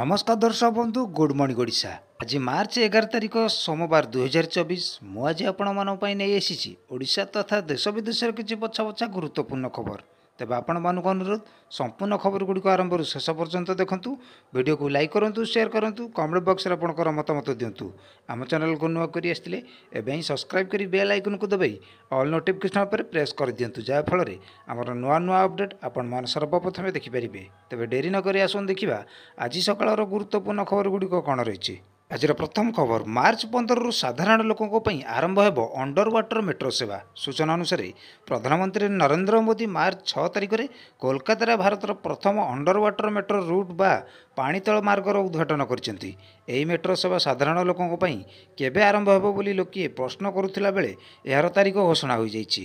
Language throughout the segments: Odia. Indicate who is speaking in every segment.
Speaker 1: নমস্কার দর্শক বন্ধু গুড মর্নিং ওড়িশা আজ মার্চ এগার তারিখ সোমবার দুই হাজার চবিশ মু আজ আপনার নেই এসেছি ওড়িশা তথা দেশ বিদেশের কিছু পছা পছা গুরুত্বপূর্ণ খবর ତେବେ ଆପଣମାନଙ୍କୁ ଅନୁରୋଧ ସମ୍ପୂର୍ଣ୍ଣ ଖବରଗୁଡ଼ିକୁ ଆରମ୍ଭରୁ ଶେଷ ପର୍ଯ୍ୟନ୍ତ ଦେଖନ୍ତୁ ଭିଡ଼ିଓକୁ ଲାଇକ୍ କରନ୍ତୁ ସେୟାର କରନ୍ତୁ କମେଣ୍ଟ ବକ୍ସରେ ଆପଣଙ୍କର ମତାମତ ଦିଅନ୍ତୁ ଆମ ଚ୍ୟାନେଲକୁ ନୂଆ କରି ଆସିଥିଲେ ଏବେ ହିଁ ସବସ୍କ୍ରାଇବ୍ କରି ବେଲ୍ ଆଇକନ୍କୁ ଦବାଇ ଅଲ୍ ନୋଟିଫିକେସନ୍ ଉପରେ ପ୍ରେସ୍ କରିଦିଅନ୍ତୁ ଯାହାଫଳରେ ଆମର ନୂଆ ନୂଆ ଅପଡ଼େଟ୍ ଆପଣମାନେ ସର୍ବପ୍ରଥମେ ଦେଖିପାରିବେ ତେବେ ଡେରି ନକରି ଆସନ୍ତୁ ଦେଖିବା ଆଜି ସକାଳର ଗୁରୁତ୍ୱପୂର୍ଣ୍ଣ ଖବର ଗୁଡ଼ିକ କ'ଣ ରହିଛି ଆଜିର ପ୍ରଥମ ଖବର ମାର୍ଚ୍ଚ ପନ୍ଦରରୁ ସାଧାରଣ ଲୋକଙ୍କ ପାଇଁ ଆରମ୍ଭ ହେବ ଅଣ୍ଡର ୱାଟର ମେଟ୍ରୋ ସେବା ସୂଚନା ଅନୁସାରେ ପ୍ରଧାନମନ୍ତ୍ରୀ ନରେନ୍ଦ୍ର ମୋଦି ମାର୍ଚ୍ଚ ଛଅ ତାରିଖରେ କୋଲକାତାରେ ଭାରତର ପ୍ରଥମ ଅଣ୍ଡର ୱାଟର ମେଟ୍ରୋ ରୁଟ୍ ବା ପାଣିତଳ ମାର୍ଗର ଉଦ୍ଘାଟନ କରିଛନ୍ତି ଏହି ମେଟ୍ରୋ ସେବା ସାଧାରଣ ଲୋକଙ୍କ ପାଇଁ କେବେ ଆରମ୍ଭ ହେବ ବୋଲି ଲୋକେ ପ୍ରଶ୍ନ କରୁଥିଲା ବେଳେ ଏହାର ତାରିଖ ଘୋଷଣା ହୋଇଯାଇଛି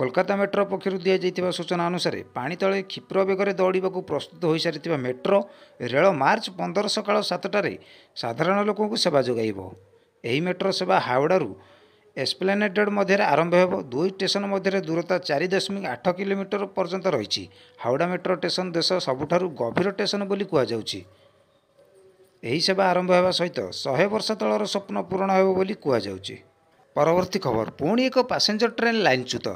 Speaker 1: କୋଲକାତା ମେଟ୍ରୋ ପକ୍ଷରୁ ଦିଆଯାଇଥିବା ସୂଚନା ଅନୁସାରେ ପାଣି ତଳେ କ୍ଷୀପ୍ର ବେଗରେ ଦୌଡ଼ିବାକୁ ପ୍ରସ୍ତୁତ ହୋଇସାରିଥିବା ମେଟ୍ରୋ ରେଳ ମାର୍ଚ୍ଚ ପନ୍ଦର ସକାଳ ସାତଟାରେ ସାଧାରଣ ଲୋକଙ୍କୁ ସେବା ଯୋଗାଇବ ଏହି ମେଟ୍ରୋ ସେବା ହାଓଡ଼ାରୁ ଏସ୍ପ୍ଲେନେଟେଡ଼୍ ମଧ୍ୟରେ ଆରମ୍ଭ ହେବ ଦୁଇ ଷ୍ଟେସନ ମଧ୍ୟରେ ଦୂରତା ଚାରି ଦଶମିକ ଆଠ କିଲୋମିଟର ପର୍ଯ୍ୟନ୍ତ ରହିଛି ହାଓଡ଼ା ମେଟ୍ରୋ ଷ୍ଟେସନ ଦେଶ ସବୁଠାରୁ ଗଭୀର ଷ୍ଟେସନ ବୋଲି କୁହାଯାଉଛି ଏହି ସେବା ଆରମ୍ଭ ହେବା ସହିତ ଶହେ ବର୍ଷ ତଳର ସ୍ୱପ୍ନ ପୂରଣ ହେବ ବୋଲି କୁହାଯାଉଛି ପରବର୍ତ୍ତୀ ଖବର ପୁଣି ଏକ ପାସେଞ୍ଜର ଟ୍ରେନ୍ ଲାଇନ୍ଚ୍ୟୁତ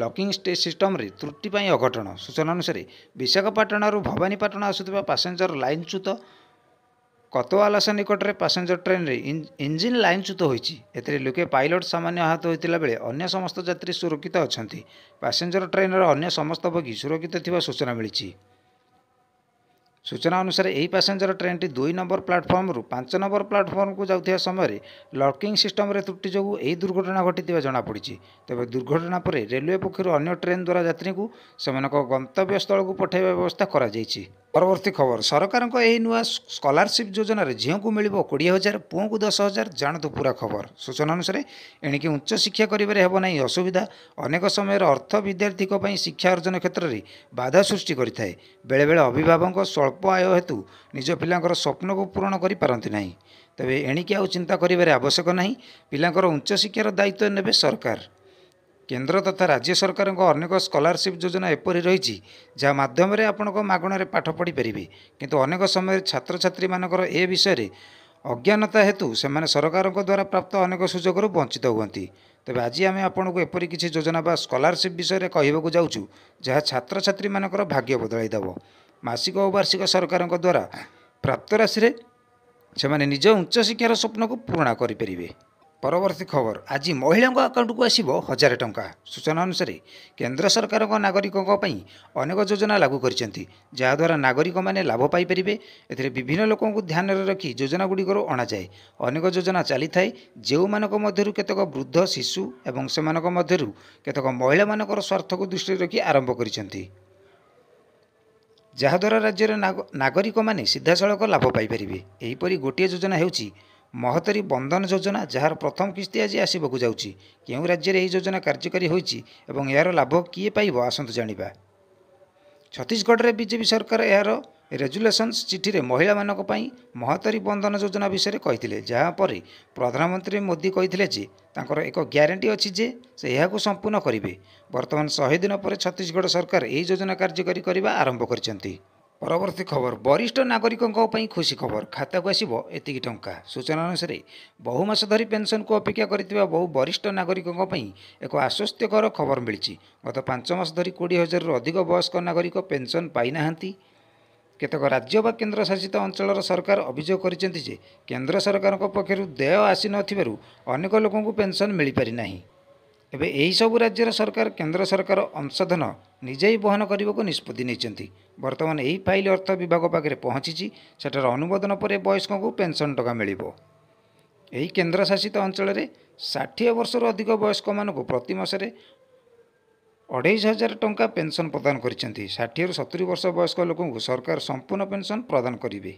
Speaker 1: ଲକିଂ ଷ୍ଟେ ସିଷ୍ଟମରେ ତ୍ରୁଟି ପାଇଁ ଅଘଟଣ ସୂଚନା ଅନୁସାରେ ବିଶାଖାପାଟଣାରୁ ଭବାନୀପାଟଣା ଆସୁଥିବା ପାସେଞ୍ଜର ଲାଇନ୍ଚ୍ୟୁତ କତୱାଲାସା ନିକଟରେ ପାସେଞ୍ଜର ଟ୍ରେନ୍ରେ ଇଞ୍ଜିନ୍ ଲାଇନ୍ଚ୍ୟୁତ ହୋଇଛି ଏଥିରେ ଲୋକେ ପାଇଲଟ୍ ସାମାନ୍ୟ ଆହତ ହୋଇଥିଲା ବେଳେ ଅନ୍ୟ ସମସ୍ତ ଯାତ୍ରୀ ସୁରକ୍ଷିତ ଅଛନ୍ତି ପାସେଞ୍ଜର ଟ୍ରେନ୍ର ଅନ୍ୟ ସମସ୍ତ ବଗି ସୁରକ୍ଷିତ ଥିବା ସୂଚନା ମିଳିଛି सूचना अनुसार यो पासेन्जर ट्रेन दुई नम्बर प्लाटफर्म्रु पाँच नम्बर प्लाटफर्मु समयले लकिंग सिस्टम त्रुटि जो दुर्घटना घट्ति जनापडिचि तब दुर्घटना पर रेल्लवे पक्ष अन्य ट्रेनद्वारा गंतव्य स्थल को पठाइ व्यवस्था गरिबर्ती खबर सरकार सरकारको यो नयाँ स्कलरसिप जोजन झिउ कि हजार पूर् दस हजार जाँतु पूरा खबर सूचना अनुसार एणिक उच्च शिक्षा गरेर हेर्नु असुविधा अनेक समय र अर्थ विद्यो शिक्षा अर्जन क्षेत्र क्षेत्रले बाधा सृष्टि गरिए बेला बेला अभिभावक ଅଳ୍ପ ଆୟ ହେତୁ ନିଜ ପିଲାଙ୍କର ସ୍ୱପ୍ନକୁ ପୂରଣ କରିପାରନ୍ତି ନାହିଁ ତେବେ ଏଣିକି ଆଉ ଚିନ୍ତା କରିବାରେ ଆବଶ୍ୟକ ନାହିଁ ପିଲାଙ୍କର ଉଚ୍ଚଶିକ୍ଷାର ଦାୟିତ୍ୱ ନେବେ ସରକାର କେନ୍ଦ୍ର ତଥା ରାଜ୍ୟ ସରକାରଙ୍କ ଅନେକ ସ୍କଲାରସିପ୍ ଯୋଜନା ଏପରି ରହିଛି ଯାହା ମାଧ୍ୟମରେ ଆପଣଙ୍କ ମାଗଣାରେ ପାଠ ପଢ଼ିପାରିବେ କିନ୍ତୁ ଅନେକ ସମୟରେ ଛାତ୍ରଛାତ୍ରୀମାନଙ୍କର ଏ ବିଷୟରେ ଅଜ୍ଞାନତା ହେତୁ ସେମାନେ ସରକାରଙ୍କ ଦ୍ୱାରା ପ୍ରାପ୍ତ ଅନେକ ସୁଯୋଗରୁ ବଞ୍ଚିତ ହୁଅନ୍ତି ତେବେ ଆଜି ଆମେ ଆପଣଙ୍କୁ ଏପରି କିଛି ଯୋଜନା ବା ସ୍କଲାରସିପ୍ ବିଷୟରେ କହିବାକୁ ଯାଉଛୁ ଯାହା ଛାତ୍ରଛାତ୍ରୀମାନଙ୍କର ଭାଗ୍ୟ ବଦଳାଇ ଦେବ ମାସିକ ଓ ବାର୍ଷିକ ସରକାରଙ୍କ ଦ୍ୱାରା ପ୍ରାପ୍ତ ରାଶିରେ ସେମାନେ ନିଜ ଉଚ୍ଚଶିକ୍ଷାର ସ୍ୱପ୍ନକୁ ପୂରଣା କରିପାରିବେ ପରବର୍ତ୍ତୀ ଖବର ଆଜି ମହିଳାଙ୍କ ଆକାଉଣ୍ଟକୁ ଆସିବ ହଜାରେ ଟଙ୍କା ସୂଚନା ଅନୁସାରେ କେନ୍ଦ୍ର ସରକାରଙ୍କ ନାଗରିକଙ୍କ ପାଇଁ ଅନେକ ଯୋଜନା ଲାଗୁ କରିଛନ୍ତି ଯାହାଦ୍ୱାରା ନାଗରିକମାନେ ଲାଭ ପାଇପାରିବେ ଏଥିରେ ବିଭିନ୍ନ ଲୋକଙ୍କୁ ଧ୍ୟାନରେ ରଖି ଯୋଜନାଗୁଡ଼ିକରୁ ଅଣାଯାଏ ଅନେକ ଯୋଜନା ଚାଲିଥାଏ ଯେଉଁମାନଙ୍କ ମଧ୍ୟରୁ କେତେକ ବୃଦ୍ଧ ଶିଶୁ ଏବଂ ସେମାନଙ୍କ ମଧ୍ୟରୁ କେତେକ ମହିଳାମାନଙ୍କର ସ୍ୱାର୍ଥକୁ ଦୃଷ୍ଟିରେ ରଖି ଆରମ୍ଭ କରିଛନ୍ତି ଯାହାଦ୍ୱାରା ରାଜ୍ୟର ନାଗରିକମାନେ ସିଧାସଳଖ ଲାଭ ପାଇପାରିବେ ଏହିପରି ଗୋଟିଏ ଯୋଜନା ହେଉଛି ମହତରୀ ବନ୍ଧନ ଯୋଜନା ଯାହାର ପ୍ରଥମ କିସ୍ତି ଆଜି ଆସିବାକୁ ଯାଉଛି କେଉଁ ରାଜ୍ୟରେ ଏହି ଯୋଜନା କାର୍ଯ୍ୟକାରୀ ହୋଇଛି ଏବଂ ଏହାର ଲାଭ କିଏ ପାଇବ ଆସନ୍ତୁ ଜାଣିବା ଛତିଶଗଡ଼ରେ ବିଜେପି ସରକାର ଏହାର ରେଜୁଲେସନ୍ସ ଚିଠିରେ ମହିଳାମାନଙ୍କ ପାଇଁ ମହତରୀ ବନ୍ଧନ ଯୋଜନା ବିଷୟରେ କହିଥିଲେ ଯାହାପରେ ପ୍ରଧାନମନ୍ତ୍ରୀ ମୋଦି କହିଥିଲେ ଯେ ତାଙ୍କର ଏକ ଗ୍ୟାରେଣ୍ଟି ଅଛି ଯେ ସେ ଏହାକୁ ସମ୍ପୂର୍ଣ୍ଣ କରିବେ ବର୍ତ୍ତମାନ ଶହେ ଦିନ ପରେ ଛତିଶଗଡ଼ ସରକାର ଏହି ଯୋଜନା କାର୍ଯ୍ୟକାରୀ କରିବା ଆରମ୍ଭ କରିଛନ୍ତି ପରବର୍ତ୍ତୀ ଖବର ବରିଷ୍ଠ ନାଗରିକଙ୍କ ପାଇଁ ଖୁସି ଖବର ଖାତାକୁ ଆସିବ ଏତିକି ଟଙ୍କା ସୂଚନା ଅନୁସାରେ ବହୁ ମାସ ଧରି ପେନ୍ସନ୍କୁ ଅପେକ୍ଷା କରିଥିବା ବହୁ ବରିଷ୍ଠ ନାଗରିକଙ୍କ ପାଇଁ ଏକ ଆଶ୍ୱସ୍ତିକର ଖବର ମିଳିଛି ଗତ ପାଞ୍ଚ ମାସ ଧରି କୋଡ଼ିଏ ହଜାରରୁ ଅଧିକ ବୟସ୍କ ନାଗରିକ ପେନ୍ସନ୍ ପାଇନାହାନ୍ତି କେତେକ ରାଜ୍ୟ ବା କେନ୍ଦ୍ରଶାସିତ ଅଞ୍ଚଳର ସରକାର ଅଭିଯୋଗ କରିଛନ୍ତି ଯେ କେନ୍ଦ୍ର ସରକାରଙ୍କ ପକ୍ଷରୁ ଦେୟ ଆସିନଥିବାରୁ ଅନେକ ଲୋକଙ୍କୁ ପେନ୍ସନ୍ ମିଳିପାରିନାହିଁ ଏବେ ଏହିସବୁ ରାଜ୍ୟର ସରକାର କେନ୍ଦ୍ର ସରକାର ଅଂଶଧନ ନିଜେ ବହନ କରିବାକୁ ନିଷ୍ପତ୍ତି ନେଇଛନ୍ତି ବର୍ତ୍ତମାନ ଏହି ଫାଇଲ୍ ଅର୍ଥ ବିଭାଗ ପାଖରେ ପହଞ୍ଚିଛି ସେଠାରେ ଅନୁମୋଦନ ପରେ ବୟସ୍କଙ୍କୁ ପେନ୍ସନ୍ ଟଙ୍କା ମିଳିବ ଏହି କେନ୍ଦ୍ରଶାସିତ ଅଞ୍ଚଳରେ ଷାଠିଏ ବର୍ଷରୁ ଅଧିକ ବୟସ୍କମାନଙ୍କୁ ପ୍ରତି ମାସରେ ଅଢ଼େଇଶ ହଜାର ଟଙ୍କା ପେନ୍ସନ୍ ପ୍ରଦାନ କରିଛନ୍ତି ଷାଠିଏରୁ ସତୁରି ବର୍ଷ ବୟସ୍କ ଲୋକଙ୍କୁ ସରକାର ସମ୍ପୂର୍ଣ୍ଣ ପେନ୍ସନ୍ ପ୍ରଦାନ କରିବେ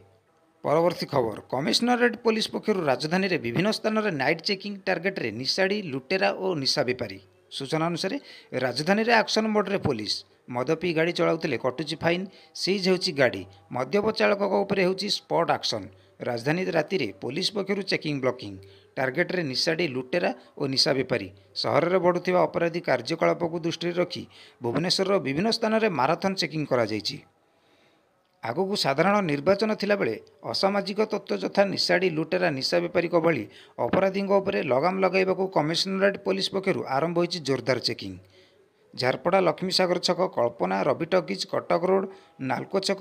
Speaker 1: ପରବର୍ତ୍ତୀ ଖବର କମିଶନରେଟ୍ ପୋଲିସ ପକ୍ଷରୁ ରାଜଧାନୀରେ ବିଭିନ୍ନ ସ୍ଥାନରେ ନାଇଟ୍ ଚେକିଂ ଟାର୍ଗେଟ୍ରେ ନିଶାଡ଼ି ଲୁଟେରା ଓ ନିଶା ବେପାରୀ ସୂଚନା ଅନୁସାରେ ରାଜଧାନୀରେ ଆକ୍ସନ୍ ମୋଡ଼ରେ ପୋଲିସ ମଦ ପିଇ ଗାଡ଼ି ଚଳାଉଥିଲେ କଟୁଛି ଫାଇନ୍ ସିଜ୍ ହେଉଛି ଗାଡ଼ି ମଦ୍ୟପ ଚାଳକଙ୍କ ଉପରେ ହେଉଛି ସ୍ପଟ୍ ଆକ୍ସନ୍ ରାଜଧାନୀ ରାତିରେ ପୋଲିସ ପକ୍ଷରୁ ଚେକିଂ ବ୍ଲକିଂ ଟାର୍ଗେଟରେ ନିଶାଡ଼ି ଲୁଟେରା ଓ ନିଶା ବେପାରୀ ସହରରେ ବଢ଼ୁଥିବା ଅପରାଧୀ କାର୍ଯ୍ୟକଳାପକୁ ଦୃଷ୍ଟିରେ ରଖି ଭୁବନେଶ୍ୱରର ବିଭିନ୍ନ ସ୍ଥାନରେ ମାରାଥନ୍ ଚେକିଂ କରାଯାଇଛି ଆଗକୁ ସାଧାରଣ ନିର୍ବାଚନ ଥିଲାବେଳେ ଅସାମାଜିକ ତତ୍ତ୍ୱ ଯଥା ନିଶାଡ଼ି ଲୁଟେରା ନିଶା ବେପାରୀଙ୍କ ଭଳି ଅପରାଧୀଙ୍କ ଉପରେ ଲଗାମ ଲଗାଇବାକୁ କମିଶନରେଟ୍ ପୋଲିସ ପକ୍ଷରୁ ଆରମ୍ଭ ହୋଇଛି ଜୋରଦାର ଚେକିଂ ଝାରପଡ଼ା ଲକ୍ଷ୍ମୀସାଗର ଛକ କଳ୍ପନା ରବିଟକିଜ୍ କଟକ ରୋଡ୍ ନାଲକୋ ଛକ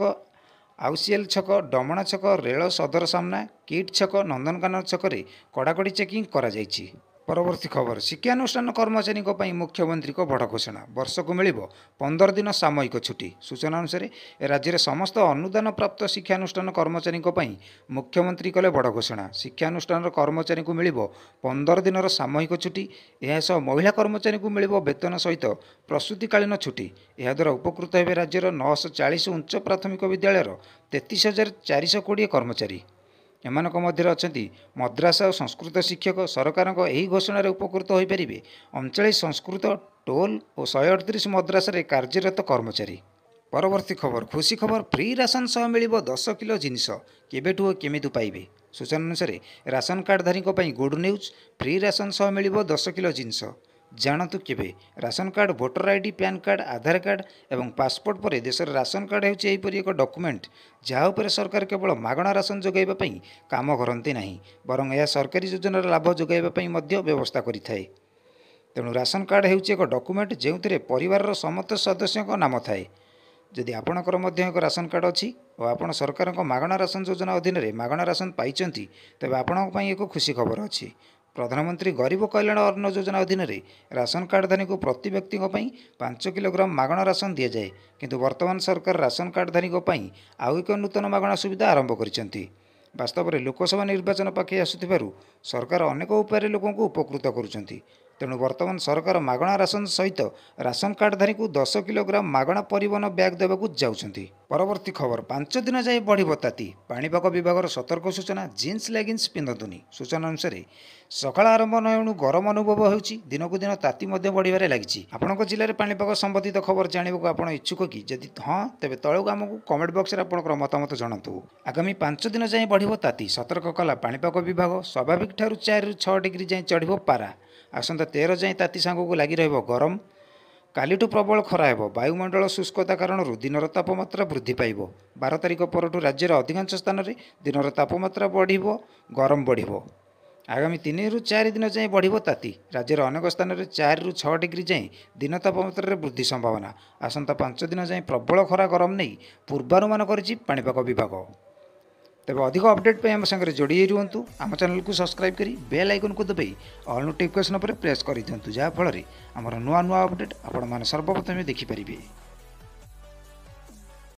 Speaker 1: ଆଉସିଏଲ ଛକ ଡମଣା ଛକ ରେଳ ସଦର ସାମ୍ନା କିଟ୍ ଛକ ନନ୍ଦନକାନନ ଛକରେ କଡ଼ାକଡ଼ି ଚେକିଂ କରାଯାଇଛି ପରବର୍ତ୍ତୀ ଖବର ଶିକ୍ଷାନୁଷ୍ଠାନ କର୍ମଚାରୀଙ୍କ ପାଇଁ ମୁଖ୍ୟମନ୍ତ୍ରୀଙ୍କ ବଡ଼ ଘୋଷଣା ବର୍ଷକୁ ମିଳିବ ପନ୍ଦର ଦିନ ସାମୟିକ ଛୁଟି ସୂଚନା ଅନୁସାରେ ରାଜ୍ୟରେ ସମସ୍ତ ଅନୁଦାନପ୍ରାପ୍ତ ଶିକ୍ଷାନୁଷ୍ଠାନ କର୍ମଚାରୀଙ୍କ ପାଇଁ ମୁଖ୍ୟମନ୍ତ୍ରୀ କଲେ ବଡ଼ ଘୋଷଣା ଶିକ୍ଷାନୁଷ୍ଠାନର କର୍ମଚାରୀଙ୍କୁ ମିଳିବ ପନ୍ଦର ଦିନର ସାମୟିକ ଛୁଟି ଏହାସହ ମହିଳା କର୍ମଚାରୀଙ୍କୁ ମିଳିବ ବେତନ ସହିତ ପ୍ରସ୍ତୁତିକାଳୀନ ଛୁଟି ଏହାଦ୍ୱାରା ଉପକୃତ ହେବେ ରାଜ୍ୟର ନଅଶହ ଚାଳିଶ ଉଚ୍ଚ ପ୍ରାଥମିକ ବିଦ୍ୟାଳୟର ତେତିଶ ହଜାର ଚାରିଶହ କୋଡ଼ିଏ କର୍ମଚାରୀ ଏମାନଙ୍କ ମଧ୍ୟରେ ଅଛନ୍ତି ମଦ୍ରାସା ଓ ସଂସ୍କୃତ ଶିକ୍ଷକ ସରକାରଙ୍କ ଏହି ଘୋଷଣାରେ ଉପକୃତ ହୋଇପାରିବେ ଅଣଚାଳିଶ ସଂସ୍କୃତ ଟୋଲ୍ ଓ ଶହେ ଅଠତିରିଶ ମଦ୍ରାସାରେ କାର୍ଯ୍ୟରତ କର୍ମଚାରୀ ପରବର୍ତ୍ତୀ ଖବର ଖୁସି ଖବର ଫ୍ରି ରାସନ ସହ ମିଳିବ ଦଶ କିଲୋ ଜିନିଷ କେବେଠୁ ଓ କେମିତି ପାଇବେ ସୂଚନା ଅନୁସାରେ ରାସନ କାର୍ଡ଼ଧାରୀଙ୍କ ପାଇଁ ଗୁଡ୍ ନ୍ୟୁଜ୍ ଫ୍ରି ରାସନ ସହ ମିଳିବ ଦଶ କିଲୋ ଜିନିଷ ଜାଣନ୍ତୁ କେବେ ration card voter I D PAN card Aadhaar card ଏବଂ ପାସପୋର୍ଟ ପରେ ଦେଶରେ ରାସନ କାର୍ଡ଼ ହେଉଛି ଏହିପରି ଏକ ଡକ୍ୟୁମେଣ୍ଟ ଯାହା ଉପରେ ସରକାର କେବଳ ମାଗଣା ରାସନ ଯୋଗାଇବା ପାଇଁ କାମ କରନ୍ତି ନାହିଁ ବରଂ ଏହା ସରକାରୀ ଯୋଜନାର ଲାଭ ଯୋଗାଇବା ପାଇଁ ମଧ୍ୟ ବ୍ୟବସ୍ଥା କରିଥାଏ ତେଣୁ ରାସନ କାର୍ଡ଼ ହେଉଛି ଏକ ଡକ୍ୟୁମେଣ୍ଟ ଯେଉଁଥିରେ ପରିବାରର ସମସ୍ତ ସଦସ୍ୟଙ୍କ ନାମ ଥାଏ ଯଦି ଆପଣଙ୍କର ମଧ୍ୟ ଏକ ରାସନ କାର୍ଡ଼ ଅଛି ଓ ଆପଣ ସରକାରଙ୍କ ମାଗଣା ରାସନ ଯୋଜନା ଅଧୀନରେ ମାଗଣା ରାସନ ପାଇଛନ୍ତି ତେବେ ଆପଣଙ୍କ ପାଇଁ ଏକ ଖୁସି ଖବର ଅଛି ପ୍ରଧାନମନ୍ତ୍ରୀ ଗରିବ କଲ୍ୟାଣ ଅନ୍ନ ଯୋଜନା ଅଧୀନରେ ରାସନ କାର୍ଡ଼ଧାରୀଙ୍କୁ ପ୍ରତି ବ୍ୟକ୍ତିଙ୍କ ପାଇଁ ପାଞ୍ଚ କିଲୋଗ୍ରାମ ମାଗଣା ରାସନ ଦିଆଯାଏ କିନ୍ତୁ ବର୍ତ୍ତମାନ ସରକାର ରାସନ କାର୍ଡ଼ଧାରୀଙ୍କ ପାଇଁ ଆଉ ଏକ ନୂତନ ମାଗଣା ସୁବିଧା ଆରମ୍ଭ କରିଛନ୍ତି ବାସ୍ତବରେ ଲୋକସଭା ନିର୍ବାଚନ ପାଖେଇ ଆସୁଥିବାରୁ ସରକାର ଅନେକ ଉପାୟରେ ଲୋକଙ୍କୁ ଉପକୃତ କରୁଛନ୍ତି ତେଣୁ ବର୍ତ୍ତମାନ ସରକାର ମାଗଣା ରାସନ ସହିତ ରାସନ କାର୍ଡଧାରୀଙ୍କୁ ଦଶ କିଲୋଗ୍ରାମ ମାଗଣା ପରିବହନ ବ୍ୟାଗ୍ ଦେବାକୁ ଯାଉଛନ୍ତି ପରବର୍ତ୍ତୀ ଖବର ପାଞ୍ଚ ଦିନ ଯାଏ ବଢ଼ିବ ତାତି ପାଣିପାଗ ବିଭାଗର ସତର୍କ ସୂଚନା ଜିନ୍ସ ଲେଗିନ୍ସ ପିନ୍ଧନ୍ତୁନି ସୂଚନା ଅନୁସାରେ ସକାଳ ଆରମ୍ଭ ନେଣୁ ଗରମ ଅନୁଭବ ହେଉଛି ଦିନକୁ ଦିନ ତାତି ମଧ୍ୟ ବଢ଼ିବାରେ ଲାଗିଛି ଆପଣଙ୍କ ଜିଲ୍ଲାରେ ପାଣିପାଗ ସମ୍ବନ୍ଧିତ ଖବର ଜାଣିବାକୁ ଆପଣ ଇଚ୍ଛୁକ କି ଯଦି ହଁ ତେବେ ତଳକୁ ଆମକୁ କମେଣ୍ଟ ବକ୍ସରେ ଆପଣଙ୍କର ମତାମତ ଜଣାନ୍ତୁ ଆଗାମୀ ପାଞ୍ଚ ଦିନ ଯାଏଁ ବଢ଼ିବ ତାତି ସତର୍କ କଲା ପାଣିପାଗ ବିଭାଗ ସ୍ୱାଭାବିକଠାରୁ ଚାରିରୁ ଛଅ ଡିଗ୍ରୀ ଯାଏଁ ଚଢ଼ିବ ପାରା ଆସନ୍ତା ତେର ଯାଏଁ ତାତି ସାଙ୍ଗକୁ ଲାଗି ରହିବ ଗରମ କାଲିଠୁ ପ୍ରବଳ ଖରା ହେବ ବାୟୁମଣ୍ଡଳ ଶୁଷ୍କତା କାରଣରୁ ଦିନର ତାପମାତ୍ରା ବୃଦ୍ଧି ପାଇବ ବାର ତାରିଖ ପରଠୁ ରାଜ୍ୟର ଅଧିକାଂଶ ସ୍ଥାନରେ ଦିନର ତାପମାତ୍ରା ବଢ଼ିବ ଗରମ ବଢ଼ିବ ଆଗାମୀ ତିନିରୁ ଚାରି ଦିନ ଯାଏଁ ବଢ଼ିବ ତାତି ରାଜ୍ୟର ଅନେକ ସ୍ଥାନରେ ଚାରିରୁ ଛଅ ଡିଗ୍ରୀ ଯାଏଁ ଦିନ ତାପମାତ୍ରାରେ ବୃଦ୍ଧି ସମ୍ଭାବନା ଆସନ୍ତା ପାଞ୍ଚ ଦିନ ଯାଏଁ ପ୍ରବଳ ଖରା ଗରମ ନେଇ ପୂର୍ବାନୁମାନ କରିଛି ପାଣିପାଗ ବିଭାଗ ତେବେ ଅଧିକ ଅପଡେଟ୍ ପାଇଁ ଆମ ସାଙ୍ଗରେ ଯୋଡ଼ି ହୋଇ ରୁହନ୍ତୁ ଆମ ଚ୍ୟାନେଲକୁ ସବସ୍କ୍ରାଇବ୍ କରି ବେଲ୍ ଆଇକନ୍କୁ ଦବାଇ ଅଲ୍ ନୋଟିଫିକେସନ୍ ଉପରେ ପ୍ରେସ୍ କରିଦିଅନ୍ତୁ ଯାହାଫଳରେ ଆମର ନୂଆ ନୂଆ ଅପଡେଟ୍ ଆପଣମାନେ ସର୍ବପ୍ରଥମେ ଦେଖିପାରିବେ